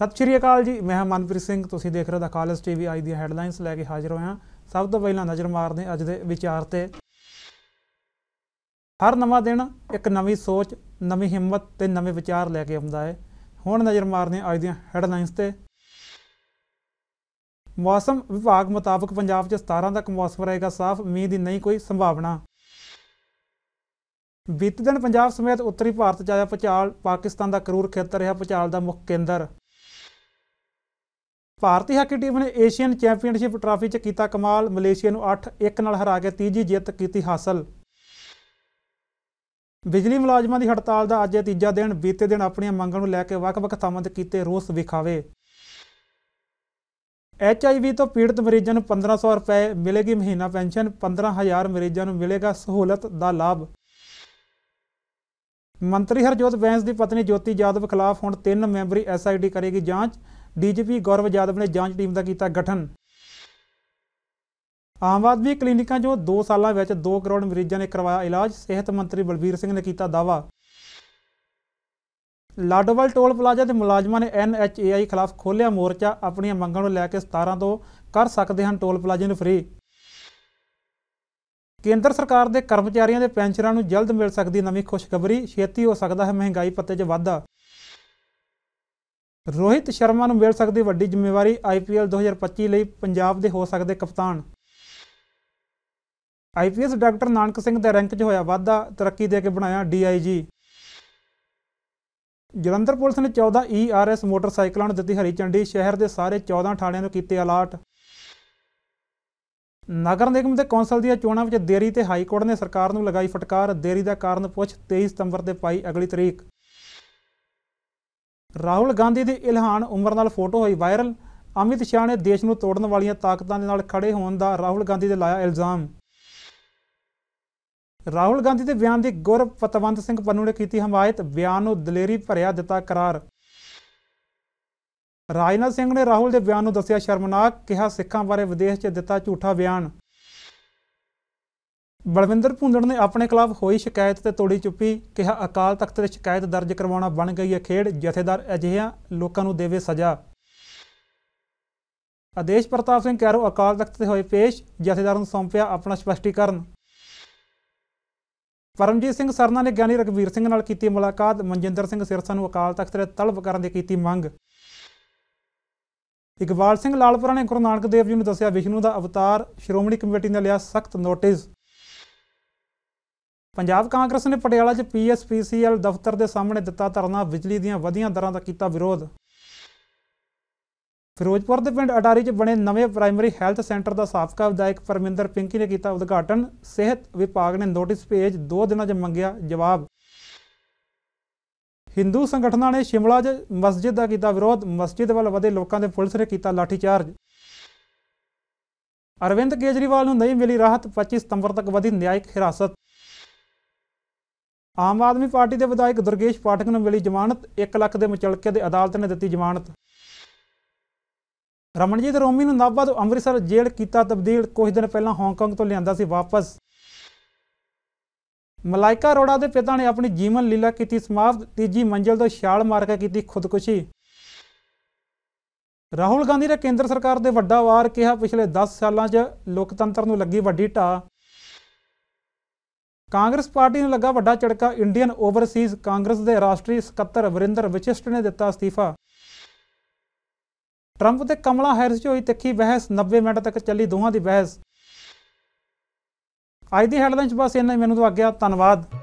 ਸਤਿ ਸ਼੍ਰੀ ਅਕਾਲ ਜੀ ਮੈਂ ਹਾਂ ਮਨਪ੍ਰੀਤ ਸਿੰਘ ਤੁਸੀਂ ਦੇਖ ਰਹੇ ਹੋ ਦਾ ਕਾਲਜ ਟੀਵੀ ਅੱਜ ਦੀਆਂ ਹੈਡਲਾਈਨਸ ਲੈ ਕੇ ਹਾਜ਼ਰ ਹੋਇਆ ਸਭ ਤੋਂ ਪਹਿਲਾਂ ਨਜ਼ਰ ਮਾਰਦੇ ਅੱਜ ਦੇ ਵਿਚਾਰ ਤੇ ਹਰ ਨਵਾਂ ਦਿਨ ਇੱਕ ਨਵੀਂ ਸੋਚ ਨਵੀਂ ਹਿੰਮਤ ਤੇ ਨਵੇਂ ਵਿਚਾਰ ਲੈ ਕੇ ਆਉਂਦਾ ਹੈ ਹੁਣ ਨਜ਼ਰ ਮਾਰਦੇ ਅੱਜ ਦੀਆਂ ਹੈਡਲਾਈਨਸ ਤੇ ਮੌਸਮ ਵਿਭਾਗ ਮੁਤਾਬਕ ਪੰਜਾਬ 'ਚ 17 ਤੱਕ ਮੌਸਮ ਰਹੇਗਾ ਸਾਫ਼ ਮੀਂਹ ਦੀ ਨਹੀਂ ਕੋਈ ਸੰਭਾਵਨਾ ਬੀਤੇ ਦਿਨ ਪੰਜਾਬ ਸਮੇਤ ਉੱਤਰੀ ਭਾਰਤ 'ਚ ਆਇਆ ਪਚਾਲ ਪਾਕਿਸਤਾਨ ਦਾ ਕਰੂਰ ਖੇਤਰ ਰਿਹਾ ਪਚਾਲ ਦਾ ਮੁੱਖ ਕੇਂਦਰ ਭਾਰਤੀ ਹਾਕੀ ਟੀਮ ਨੇ ਏਸ਼ੀਅਨ ਚੈਂਪੀਅਨਸ਼ਿਪ ਟਰਾਫੀ 'ਚ ਕੀਤਾ ਕਮਾਲ ਮਲੇਸ਼ੀਆ ਨੂੰ 8-1 ਨਾਲ ਹਰਾ ਕੇ ਤੀਜੀ ਜਿੱਤ ਕੀਤੀ ਹਾਸਲ ਬਿਜਲੀ ਮੁਲਾਜ਼ਮਾਂ ਦੀ ਹੜਤਾਲ ਦਾ ਅੱਜ ਤੀਜਾ ਦਿਨ ਬੀਤੇ ਦਿਨ ਆਪਣੀਆਂ ਮੰਗਾਂ ਨੂੰ ਲੈ ਕੇ ਵੱਖ-ਵੱਖ ਥਾਵਾਂ ਤੇ ਕੀਤੇ ਰੋਸ ਵਿਖਾਵੇ ਐਚਆਈਵੀ ਤੋਂ ਪੀੜਤ ਮਰੀਜ਼ਾਂ ਨੂੰ 1500 ਰੁਪਏ ਮਿਲੇਗੀ ਮਹੀਨਾ ਪੈਨਸ਼ਨ 15000 ਮਰੀਜ਼ਾਂ ਨੂੰ ਮਿਲੇਗਾ ਸਹੂਲਤ ਦਾ ਲਾਭ ਮੰਤਰੀ ਹਰਜੋਤ ਬੈਂਸ ਦੀ ਪਤਨੀ ਜੋਤੀ ਜਾਦਵ ਖਿਲਾਫ ਹੁਣ 3 ਮੈਂਬਰੀ ਐਸਆਈਡੀ ਕਰੇਗੀ ਜਾਂਚ ਡੀਜੀਪੀ ਗੌਰਵ ਯਾਦਵ ਨੇ ਜਾਂਚ ਟੀਮ ਦਾ ਕੀਤਾ ਗਠਨ ਆਮ ਆਦਮੀ ਕਲੀਨਿਕਾਂ 'ਚੋਂ 2 ਸਾਲਾਂ ਵਿੱਚ 2 ਕਰੋੜ ਮਰੀਜ਼ਾਂ ਨੇ ਕਰਵਾਇਆ ਇਲਾਜ ਸਿਹਤ ਮੰਤਰੀ ਬਲਬੀਰ ਸਿੰਘ ਨੇ ਕੀਤਾ ਦਾਵਾ ਲਾਡੋਵਾਲ ਟੋਲ ਪਲਾਜ਼ਾ ਦੇ ਮੁਲਾਜ਼ਮਾਂ ਨੇ ਐਨਐਚਏਆਈ ਖਿਲਾਫ ਖੋਲ੍ਹਿਆ ਮੋਰਚਾ ਆਪਣੀਆਂ ਮੰਗਾਂ ਨੂੰ ਲੈ ਕੇ 17 ਤੋਂ ਕਰ ਸਕਦੇ ਹਨ ਟੋਲ ਪਲਾਜ਼ੇ ਨੂੰ ਫ੍ਰੀ ਕੇਂਦਰ ਸਰਕਾਰ ਦੇ ਕਰਮਚਾਰੀਆਂ ਦੇ ਪੈਨਸ਼ਨਾਂ ਨੂੰ ਜਲਦ ਮਿਲ ਸਕਦੀ ਨਵੀਂ ਖੁਸ਼ਖਬਰੀ ਛੇਤੀ ਹੋ ਸਕਦਾ ਹੈ ਮਹਿੰਗਾਈ ਪੱਤੇ 'ਚ ਵਾਧਾ ਰੋਹਿਤ ਸ਼ਰਮਾ ਨੂੰ ਮਿਲ ਸਕਦੀ ਵੱਡੀ ਜ਼ਿੰਮੇਵਾਰੀ ਆਈਪੀਐਲ 2025 ਲਈ ਪੰਜਾਬ ਦੇ ਹੋ ਸਕਦੇ ਕਪਤਾਨ ਆਈਪੀਐਸ ਡਾਕਟਰ ਨਾਨਕ ਸਿੰਘ ਦੇ ਰੈਂਕ 'ਚ ਹੋਇਆ ਵਾਧਾ ਤਰੱਕੀ ਦੇ ਕੇ ਬਣਾਇਆ ਡੀਆਈਜੀ ਜਲੰਧਰ ਪੁਲਿਸ ਨੇ 14 ਈਆਰਐਸ ਮੋਟਰਸਾਈਕਲਾਂ ਨੂੰ ਦਿੱਤੀ ਹਰੀ ਚੰਡੀ ਸ਼ਹਿਰ ਦੇ ਸਾਰੇ 14 ਥਾਣਿਆਂ ਨੂੰ ਕੀਤੇ ਅਲਰਟ ਨਗਰ ਨਿਗਮ ਦੇ ਕੌਂਸਲ ਦੀਆਂ ਚੋਣਾਂ ਵਿੱਚ ਦੇਰੀ ਤੇ ਹਾਈ ਕੋਰਟ ਨੇ ਸਰਕਾਰ ਨੂੰ ਲਗਾਈ ਫਟਕਾਰ ਦੇਰੀ ਦਾ ਕਾਰਨ ਪੁੱਛ 23 ਸਤੰਬਰ ਤੇ ਪਾਈ ਅਗਲੀ ਤਰੀਕ ਰਾਹੁਲ ਗਾਂਧੀ ਦੀ ਇਲਹਾਨ ਉਮਰ ਨਾਲ ਫੋਟੋ ਹੋਈ ਵਾਇਰਲ ਅਮਿਤ ਸ਼ਾਹ ਨੇ ਦੇਸ਼ ਨੂੰ ਤੋੜਨ ਵਾਲੀਆਂ ਤਾਕਤਾਂ ਦੇ ਨਾਲ ਖੜੇ ਹੋਣ ਦਾ ਰਾਹੁਲ ਗਾਂਧੀ ਦੇ ਲਾਇਆ ਇਲਜ਼ਾਮ ਰਾਹੁਲ ਗਾਂਧੀ ਦੇ ਬਿਆਨ ਦੀ ਗੁਰਪਤਵੰਤ ਪਤਵੰਤ ਸਿੰਘ ਪੰਨੂ ਨੇ ਕੀਤੀ ਹਮਾਇਤ ਬਿਆਨ ਨੂੰ ਦਲੇਰੀ ਭਰਿਆ ਦਿੱਤਾ ਕਰਾਰ ਰਾਜਨਾਥ ਸਿੰਘ ਨੇ ਰਾਹੁਲ ਦੇ ਬਿਆਨ ਨੂੰ ਦੱਸਿਆ ਸ਼ਰਮਨਾਕ ਕਿਹਾ ਸਿੱਖਾਂ ਬਾਰੇ ਵਿਦੇਸ਼ 'ਚ ਦਿੱਤਾ ਝੂਠਾ ਬਿਆਨ ਬਲਵਿੰਦਰ ਭੁੰਦੜ ਨੇ ਆਪਣੇ ਖਿਲਾਫ ਹੋਈ ਸ਼ਿਕਾਇਤ ਤੇ ਤੋੜੀ ਚੁੱਪੀ ਕਿਹਾ ਅਕਾਲ ਤਖਤ ਤੇ ਸ਼ਿਕਾਇਤ ਦਰਜ ਕਰਵਾਉਣਾ ਬਣ ਗਈ ਹੈ ਖੇਡ ਜਥੇਦਾਰ ਅਜਿਹਿਆਂ ਲੋਕਾਂ ਨੂੰ ਦੇਵੇ ਸਜ਼ਾ ਆਦੇਸ਼ ਪ੍ਰਤਾਪ ਸਿੰਘ ਕੈਰੋ ਅਕਾਲ ਤਖਤ ਤੇ ਹੋਏ ਪੇਸ਼ ਜਥੇਦਾਰ ਨੂੰ ਸੌਂਪਿਆ ਆਪਣਾ ਸਪਸ਼ਟੀਕਰਨ ਪਰਮਜੀਤ ਸਿੰਘ ਸਰਨਾ ਨੇ ਗਿਆਨੀ ਰਗਵੀਰ ਸਿੰਘ ਨਾਲ ਕੀਤੀ ਮੁਲਾਕਾਤ ਮਨਜਿੰਦਰ ਸਿੰਘ ਸਿਰਸਾ ਨੂੰ ਅਕਾਲ ਤਖਤ ਦੇ ਤਲਬ ਕਰਨ ਦੀ ਕੀਤੀ ਮੰਗ ਇਕਬਾਲ ਸਿੰਘ ਲਾਲਪੁਰਾ ਨੇ ਗੁਰੂ ਨਾਨਕ ਦੇਵ ਜੀ ਨੂੰ ਦੱਸਿਆ ਵਿਸ਼ਨੂੰ ਦਾ ਅਵਤਾਰ ਸ਼੍ਰੋਮਣੀ ਕਮੇਟੀ ਨੇ ਲਿਆ ਸਖਤ ਨੋਟਿਸ ਪੰਜਾਬ ਕਾਂਗਰਸ ਨੇ ਪਟਿਆਲਾ 'ਚ ਪੀਐਸਪੀਸੀਐਲ ਦਫ਼ਤਰ ਦੇ ਸਾਹਮਣੇ ਦਿੱਤਾ ਧਰਨਾ ਬਿਜਲੀ ਦੀਆਂ ਵਧੀਆਂ ਦਰਾਂ ਦਾ ਕੀਤਾ ਵਿਰੋਧ ਫਿਰੋਜ਼ਪੁਰ ਦੇ ਪਿੰਡ ਅਟਾਰੀ 'ਚ ਬਣੇ ਨਵੇਂ ਪ੍ਰਾਇਮਰੀ ਹੈਲਥ ਸੈਂਟਰ ਦਾ ਸਾਫਕਾ ਵਿਧਾਇਕ ਪਰਮਿੰਦਰ ਪਿੰਕੀ ਨੇ ਕੀਤਾ ਉਦਘਾਟਨ ਸਿਹਤ ਵਿਭਾਗ ਨੇ ਨੋਟਿਸ ਭੇਜ 2 ਦਿਨਾਂ 'ਚ ਮੰਗਿਆ ਜਵਾਬ ਹਿੰਦੂ ਸੰਗਠਨਾਂ ਨੇ ਸ਼ਿਮਲਾ 'ਚ ਮਸਜਿਦ ਦਾ ਕੀਤਾ ਵਿਰੋਧ ਮਸਜਿਦ ਵੱਲ ਵਧੇ ਲੋਕਾਂ ਦੇ ਪੁਲਿਸ ਨੇ ਕੀਤਾ ਲਾਠੀਚਾਰਜ ਅਰਵਿੰਦ ਕੇਜਰੀਵਾਲ ਨੂੰ ਨਹੀਂ ਮਿਲੀ ਰਾਹਤ 25 ਸਤੰਬਰ ਤੱਕ ਵਧੀ ਨਿਆਇਕ ਹਿਰਾਸਤ ਆਮ ਆਦਮੀ ਪਾਰਟੀ ਦੇ ਵਿਧਾਇਕ ਦੁਰਗੇਸ਼ ਪਾਠਕ ਨੂੰ ਮਿਲੀ ਜ਼ਮਾਨਤ 1 ਲੱਖ ਦੇ ਮਚਲਕੇ ਦੇ ਅਦਾਲਤ ਨੇ ਦਿੱਤੀ ਜ਼ਮਾਨਤ ਰਮਨਜੀਤ ਰੋਮੀ ਨੂੰ ਨਾਭਾ ਤੋਂ ਅੰਮ੍ਰਿਤਸਰ ਜੇਲ੍ਹ ਕੀਤਾ ਤਬਦੀਲ ਕੁਝ ਦਿਨ ਪਹਿਲਾਂ ਹਾਂਗਕਾਂਗ ਤੋਂ ਲਿਆਂਦਾ ਸੀ ਵਾਪਸ ਮਲਾਈਕਾ ਅਰੋੜਾ ਦੇ ਪਿਤਾ ਨੇ ਆਪਣੀ ਜੀਵਨ ਲੀਲਾ ਕੀਤੀ ਸਮਾਪਤ ਤੀਜੀ ਮੰਜ਼ਲ ਤੋਂ ਛਾਲ ਮਾਰ ਕੇ ਕੀਤੀ ਖੁਦਕੁਸ਼ੀ ਰਾਹੁਲ ਗਾਂਧੀ ਨੇ ਕੇਂਦਰ ਸਰਕਾਰ ਦੇ ਵੱਡਾ ਵਾਰ ਕਿਹਾ ਪਿਛਲੇ 10 ਸਾਲਾਂ 'ਚ ਲੋਕਤੰਤਰ ਨੂੰ ਲੱਗੀ ਵੱਡੀ ਟਾ ਕਾਂਗਰਸ ਪਾਰਟੀ ਨੂੰ ਲੱਗਾ ਵੱਡਾ ਝਟਕਾ ਇੰਡੀਅਨ ਓਵਰਸੀਜ਼ ਕਾਂਗਰਸ ਦੇ ਰਾਸ਼ਟਰੀ ਸਕੱਤਰ ਵਰਿੰਦਰ ਵਿਚਿਸ਼ਟ ਨੇ ਦਿੱਤਾ ਅਸਤੀਫਾ ਟਰੰਪ ਤੇ ਕਮਲਾ ਹੈਰਿਸ 'ਚ ਹੋਈ ਤਿੱਖੀ ਬਹਿਸ 90 ਮਿੰਟ ਤੱਕ ਚੱਲੀ ਦੋਹਾਂ ਦੀ ਬਹਿਸ ਅੱਜ ਦੀ ਹੈਡਲਾਈਨਸ ਬਸ ਇੰਨਾ ਹੀ ਮੈਨੂੰ ਦਵਾ ਗਿਆ ਧੰਨਵਾਦ